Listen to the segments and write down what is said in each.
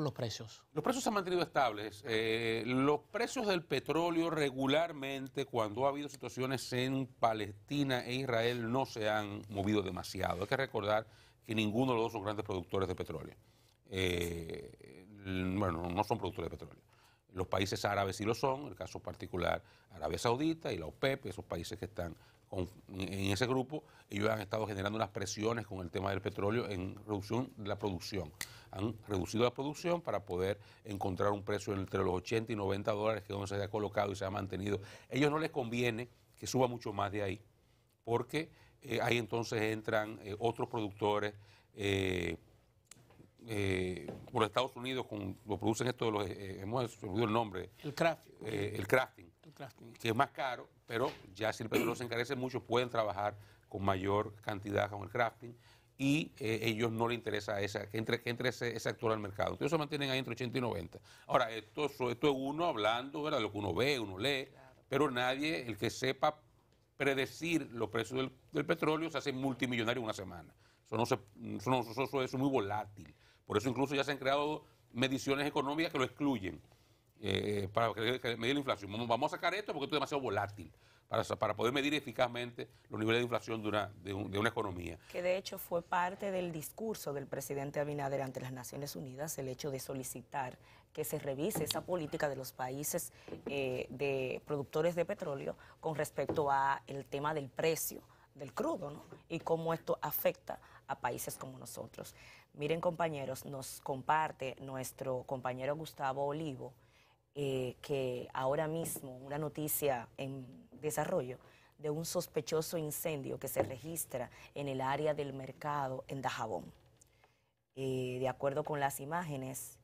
los precios? Los precios se han mantenido estables. Eh, los precios del petróleo regularmente, cuando ha habido situaciones en Palestina e Israel, no se han movido demasiado. Hay que recordar que ninguno de los dos son grandes productores de petróleo. Eh, bueno, no son productores de petróleo. Los países árabes sí lo son, el caso particular Arabia Saudita y la OPEP, esos países que están en ese grupo, ellos han estado generando unas presiones con el tema del petróleo en reducción de la producción han reducido la producción para poder encontrar un precio entre los 80 y 90 dólares que es donde se ha colocado y se ha mantenido. A ellos no les conviene que suba mucho más de ahí, porque eh, ahí entonces entran eh, otros productores. Eh, eh, por Estados Unidos lo producen esto los hemos olvidado el nombre el, el crafting el crafting que es más caro pero ya si el petróleo se encarece mucho pueden trabajar con mayor cantidad con el crafting y eh, ellos no les interesa esa, que entre, que entre ese, actor al mercado. Entonces se mantienen ahí entre 80 y 90. Ahora, esto, esto es uno hablando, de Lo que uno ve, uno lee, pero nadie, el que sepa predecir los precios del, petróleo, se hace multimillonario una semana. Eso, no es muy volátil. Por eso incluso ya se han creado mediciones económicas que lo excluyen eh, para medir la inflación. Vamos a sacar esto porque esto es demasiado volátil para, poder medir eficazmente los niveles de inflación de una, economía. Que de hecho fue parte del discurso del presidente Abinader ante las Naciones Unidas, el hecho de solicitar que se revise esa política de los países eh, de productores de petróleo con respecto a el tema del precio del crudo, ¿no? Y cómo esto afecta a países como nosotros. Miren, compañeros, nos comparte nuestro compañero Gustavo Olivo eh, que ahora mismo una noticia en desarrollo de un sospechoso incendio que se registra en el área del mercado en Dajabón. Eh, de acuerdo con las imágenes,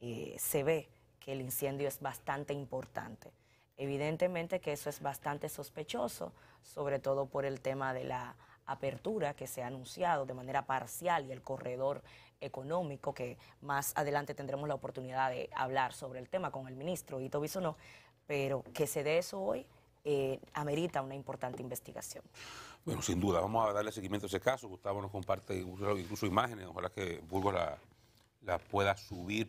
eh, se ve que el incendio es bastante importante. Evidentemente que eso es bastante sospechoso, sobre todo por el tema de la apertura que se ha anunciado de manera parcial y el corredor económico, que más adelante tendremos la oportunidad de hablar sobre el tema con el ministro Ito no, pero que se dé eso hoy eh, amerita una importante investigación. Bueno, sin duda, vamos a darle seguimiento a ese caso. Gustavo nos comparte incluso, imágenes, ojalá que Burgos la, la pueda subir